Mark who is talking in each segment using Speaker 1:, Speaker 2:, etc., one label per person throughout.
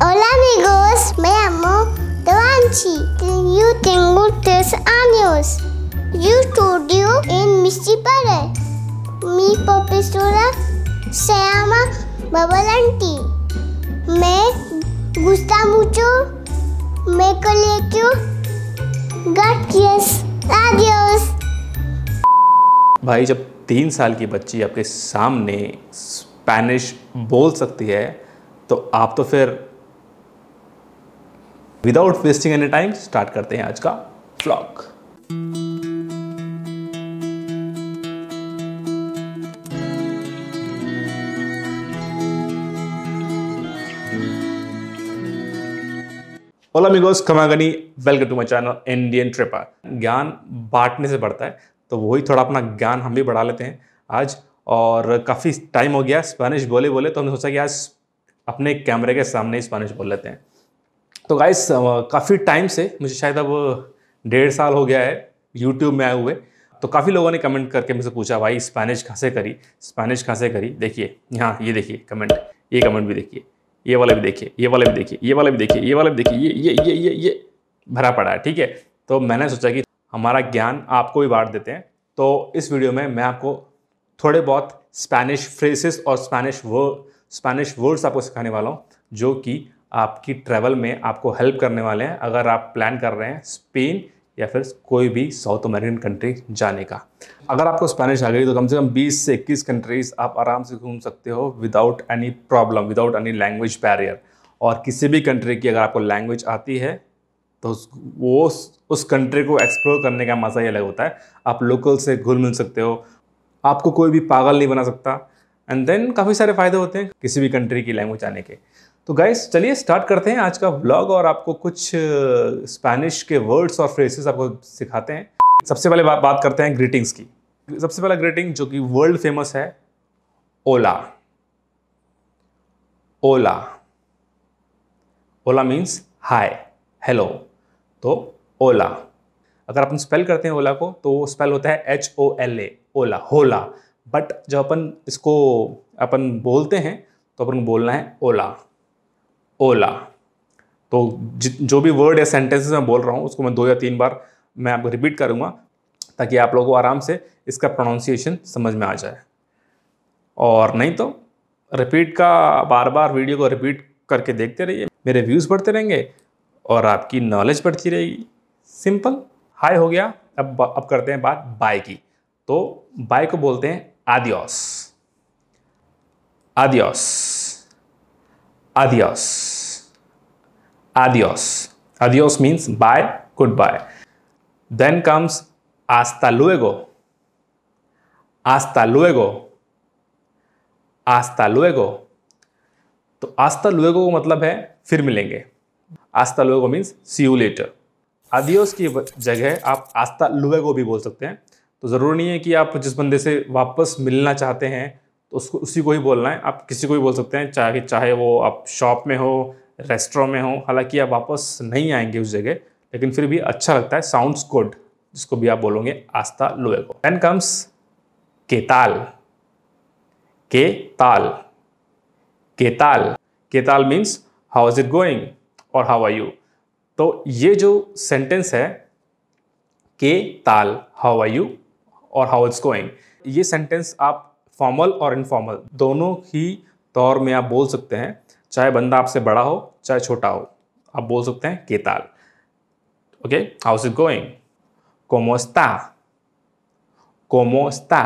Speaker 1: Hola amigos, me llamo Devanchi. Yo tengo tres años. Yo estudio en Michipare. Mi profesora se llama Babalanti. Me gusta mucho mi colegio. Gracias. Adiós. भाई जब तीन साल की बच्ची आपके सामने Spanish बोल सकती है तो आप तो फिर without wasting any time start करते हैं आज का फ्लॉग ओला मिगोस welcome to my channel Indian tripper ज्ञान बांटने से बढ़ता है तो वही थोड़ा अपना ज्ञान हम भी बढ़ा लेते हैं आज और काफ़ी टाइम हो गया स्पेनिश बोले बोले तो हमने सोचा कि आज अपने कैमरे के सामने ही स्पेनिश बोल लेते हैं तो गाइस काफ़ी टाइम से मुझे शायद अब डेढ़ साल हो गया है यूट्यूब में आए हुए तो काफ़ी लोगों ने कमेंट करके मुझसे पूछा भाई स्पेनिश कहाँ से करी स्पेनिश कहाँ से करी देखिए यहाँ ये देखिए कमेंट ये कमेंट भी देखिए ये वाला भी देखिए ये वाला भी देखिए ये वाला भी देखिए ये वाला भी देखिए ये ये ये ये ये भरा पड़ा है ठीक है तो मैंने सोचा कि हमारा ज्ञान आपको भी बांट देते हैं तो इस वीडियो में मैं आपको थोड़े बहुत स्पेनिश फ्रेसेस और स्पेनिश वर्ड स्पेनिश वर्ड्स आपको सिखाने वाला हूँ जो कि आपकी ट्रैवल में आपको हेल्प करने वाले हैं अगर आप प्लान कर रहे हैं स्पेन या फिर कोई भी साउथ अमेरिकन कंट्री जाने का अगर आपको स्पेनिश आ गई तो कम से कम 20 से 21 कंट्रीज आप आराम से घूम सकते हो without any problem without any language barrier और किसी भी कंट्री की अगर आपको लैंग्वेज आती है तो वो उस कंट्री को एक्सप्लोर करने का मज़ा ही अलग होता है आप लोकल से घुल मिल सकते हो आपको कोई भी पागल नहीं बना सकता एंड देन काफ़ी सारे फ़ायदे होते हैं किसी भी कंट्री की लैंग्वेज आने के तो गाइस चलिए स्टार्ट करते हैं आज का ब्लॉग और आपको कुछ स्पैनिश के वर्ड्स और फ्रेसेस आपको सिखाते हैं सबसे पहले बा, बात करते हैं ग्रीटिंग्स की सबसे पहला ग्रीटिंग जो कि वर्ल्ड फेमस है ओला ओला ओला मीन्स हाय हेलो तो ओला अगर अपन स्पेल करते हैं ओला को तो वो स्पेल होता है एच ओ एल ए ओला होला बट जब अपन इसको अपन बोलते हैं तो अपन बोलना है ओला ओला तो जो भी वर्ड या सेंटेंसेस मैं बोल रहा हूँ उसको मैं दो या तीन बार मैं आपको रिपीट करूँगा ताकि आप लोगों को आराम से इसका प्रोनाउंसिएशन समझ में आ जाए और नहीं तो रिपीट का बार बार वीडियो को रिपीट करके देखते रहिए मेरे व्यूज़ बढ़ते रहेंगे और आपकी नॉलेज बढ़ती रहेगी सिंपल हाई हो गया अब अब करते हैं बात बाय की तो बाय को बोलते हैं आदिओस आदिओस adios. Adios. Adios means bye, goodbye. Then comes hasta luego. Hasta luego. Hasta luego. तो hasta luego का मतलब है फिर मिलेंगे Hasta luego means see you later. Adios की जगह आप hasta luego भी बोल सकते हैं तो ज़रूरी नहीं है कि आप जिस बंदे से वापस मिलना चाहते हैं तो उसको उसी को ही बोलना है आप किसी को भी बोल सकते हैं चाहे चाहे वो आप शॉप में हो रेस्टोरेंट में हो हालांकि आप वापस नहीं आएंगे उस जगह लेकिन फिर भी अच्छा लगता है साउंड्स गुड जिसको भी आप बोलोगे आस्था लोहे को देन कम्स केताल के ताल केताल केताल means how is it going और हाउ आर यू तो ये जो सेंटेंस है के ताल हाउ आर यू और हाउ इज गोइंग ये सेंटेंस आप फॉर्मल और इनफॉर्मल दोनों ही तौर में आप बोल सकते हैं चाहे बंदा आपसे बड़ा हो चाहे छोटा हो आप बोल सकते हैं केताल ओके हाउस इज गोइंग कोमोस्ता कोमोस्ता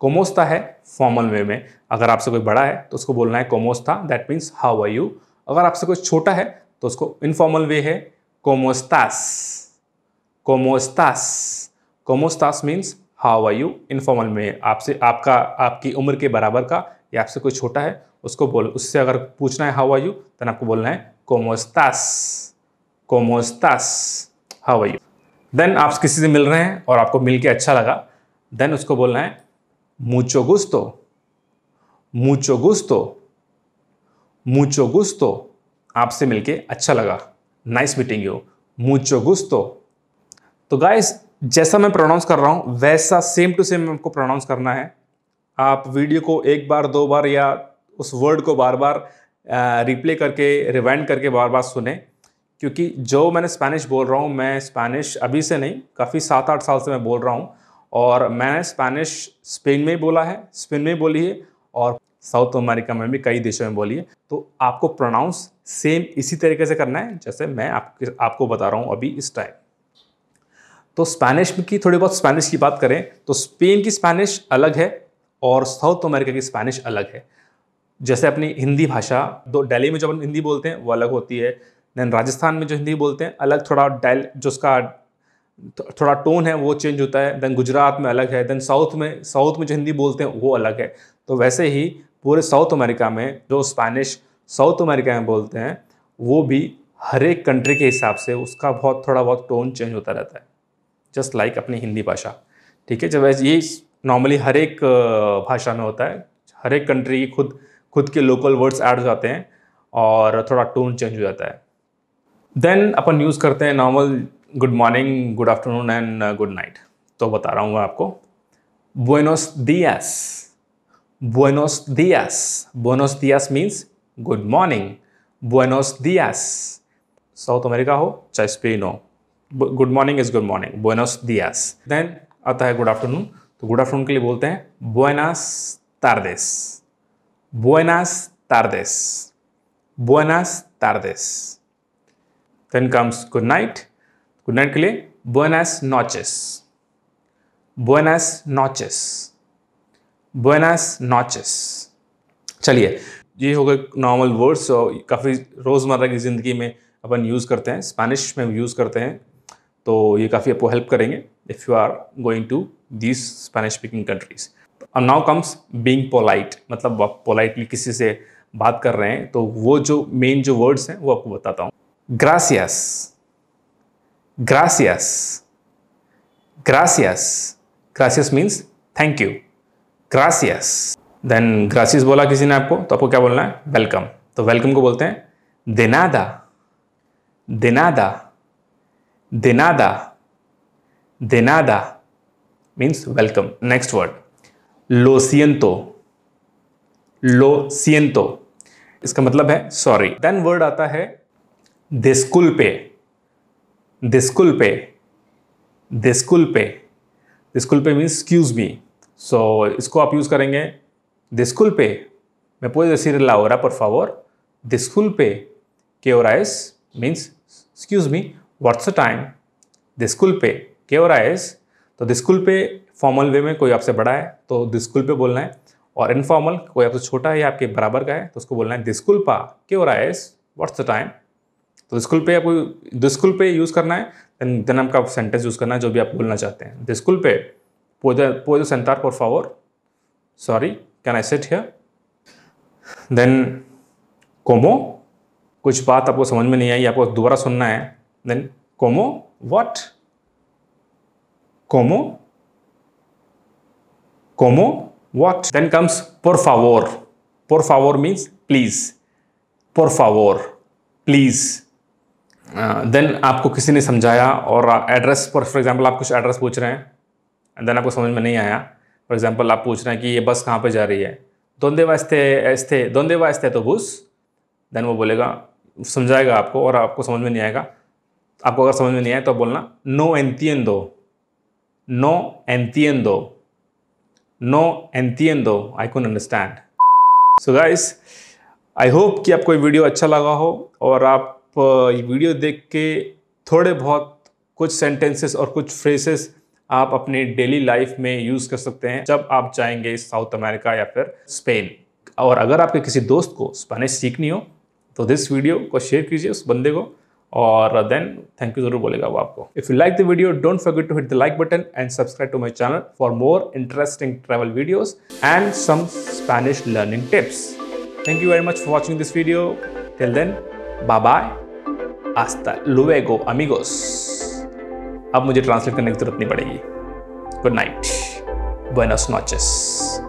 Speaker 1: कोमोस्ता है फॉर्मल वे में अगर आपसे कोई बड़ा है तो उसको बोलना है कोमोस्ता that means how are you अगर आपसे कोई छोटा है तो उसको इनफॉर्मल वे है कोमोस्तास कोमोस्तास कोमोस्तास means how are you informal में आपसे आपका आपकी उम्र के बराबर का या आपसे कोई छोटा है उसको बोल उससे अगर पूछना है हाउ आर यू तो आपको बोलना है कोमोस्तास कोमोस्तास हाउ आर यू देन आप किसी से मिल रहे हैं और आपको मिल के अच्छा लगा देन उसको बोलना है मुचो गुस्तो मुचो गुस्तो मुचो गुस्तो आपसे मिलके अच्छा लगा नाइस मीटिंग यू मुचो गुस्तो तो गाइस जैसा मैं प्रोनाउंस कर रहा हूँ वैसा सेम टू सेम आपको प्रोनाउंस करना है आप वीडियो को एक बार दो बार या उस वर्ड को बार बार रिप्ले करके रिवाइंड करके बार बार सुने क्योंकि जो मैंने स्पेनिश बोल रहा हूँ मैं स्पेनिश अभी से नहीं काफ़ी सात आठ साल से मैं बोल रहा हूँ और मैंने स्पेनिश स्पेन में बोला है स्पेन में बोली है और साउथ अमेरिका में भी कई देशों में बोली है तो आपको प्रोनाउंस सेम इसी तरीके से करना है जैसे मैं आप, आपको बता रहा हूँ अभी इस टाइम तो स्पैनिश की थोड़ी बहुत स्पैनिश की बात करें तो स्पेन की स्पैनिश अलग है और साउथ अमेरिका की स्पैनिश अलग है जैसे अपनी हिंदी भाषा दो दिल्ली में जो अपन हिंदी बोलते हैं वो अलग होती है दैन राजस्थान में जो हिंदी बोलते हैं अलग थोड़ा डायल जो उसका थोड़ा टोन है वो चेंज होता है देन गुजरात में अलग है देन साउथ में साउथ में जो हिंदी बोलते हैं वो अलग है तो वैसे ही पूरे साउथ अमेरिका में जो स्पैनिश साउथ अमेरिका में बोलते हैं वो भी हर एक कंट्री के हिसाब से उसका बहुत थोड़ा बहुत टोन चेंज होता रहता है जस्ट लाइक अपनी हिंदी भाषा ठीक है जब ये नॉर्मली हर एक भाषा में होता है हर एक कंट्री खुद खुद के लोकल वर्ड्स ऐड हो जाते हैं और थोड़ा टोन चेंज हो जाता है देन अपन यूज़ करते हैं normal good morning good afternoon and good night तो बता रहा हूँ मैं आपको बोनोस दियास बोनोस दियास बोनोस दियास मीन्स गुड मॉर्निंग बोनोस दियास साउथ अमेरिका हो चाहे स्पेन हो good morning is good morning बोनस दियास देन आता है गुड आफ्टरनून तो गुड आफ्टरनून के लिए बोलते हैं बोनास तारदेस बोनास तारदेस बोनास तारदेस then comes good night good night के लिए बोनास नॉचेस बोनास नॉचेस बोनास नॉचेस चलिए ये हो गए नॉर्मल वर्ड्स काफ़ी रोज़मर्रा की ज़िंदगी में अपन यूज़ करते हैं स्पेनिश में यूज़ करते हैं तो ये काफ़ी आपको हेल्प करेंगे if you are going to this Spanish speaking countries now comes being polite मतलब आप पोलाइटली किसी से बात कर रहे हैं तो वो जो मेन जो वर्ड्स हैं वो आपको बताता हूँ ग्रासियस ग्रासियस ग्रासियस ग्रासियस मीन्स थैंक यू ग्रासियस देन ग्रासियस बोला किसी ने आपको तो आपको क्या बोलना है वेलकम तो वेलकम को बोलते हैं दिनादा दिनादा Dinada. Dinada means welcome. Next word. Lo siento. Lo siento. इसका मतलब है सॉरी देन वर्ड आता है दिस्कुल पे दिसकुल पे दिसकुल पे दिस्कुल पे मीन्स क्यूज मी सो इसको आप यूज करेंगे दिस्कुल पे मैं पूरे जैसी लाओरा पर फावर दिस्कुल पे के ओर आइस means excuse me what's a time द स्कूल पे के हो रहा तो द स्कूल पे फॉर्मल वे में कोई आपसे बड़ा है तो द स्कूल पे बोलना है और इनफॉर्मल कोई आपसे छोटा है या आपके बराबर का है तो उसको बोलना है द स्कूल पा के हो रहा व्हाट्स अ टाइम तो स्कूल पे आपको द स्कूल पे यूज़ करना है देन देन आपका सेंटेंस यूज़ करना है जो भी आप बोलना चाहते हैं द स्कूल पे पुedo puedo फॉर por sorry can I sit here then कोमो कुछ बात आपको समझ में नहीं आई आपको दोबारा सुनना है Then como what? Como como what? Then comes por favor. Por favor means please. Por favor, please. Then uh, आपको किसी ने समझाया और एड्रेस पर फॉर एग्जांपल आप कुछ एड्रेस पूछ रहे हैं एंड देन आपको समझ में नहीं आया फॉर एग्जांपल आप पूछ रहे हैं कि ये बस कहाँ पे जा रही है दोंदे वास्ते ऐस्ते दोंदे वास्ते तो बुस देन वो बोलेगा समझाएगा आपको और आपको समझ में नहीं आएगा आपको अगर समझ में नहीं आए तो बोलना नो एंतियन दो नो एंतियन दो नो एंतियन दो I can't understand so guys I hope कि आपको ये वीडियो अच्छा लगा हो और आप ये वीडियो देख के थोड़े बहुत कुछ सेंटेंसेस और कुछ फ्रेसेस आप अपने डेली लाइफ में यूज़ कर सकते हैं जब आप जाएंगे साउथ अमेरिका या फिर स्पेन और अगर आपके किसी दोस्त को स्पेनिश सीखनी हो तो दिस वीडियो को शेयर कीजिए उस बंदे को और देन थैंक यू जरूर बोलेगा वो आपको if you like the video don't forget to hit the like button and subscribe to my channel for more interesting travel videos and some Spanish learning tips thank you very much for watching this video till then bye bye आस्ता लुएगो amigos अब मुझे translate करने की जरूरत नहीं पड़ेगी good night buenas notches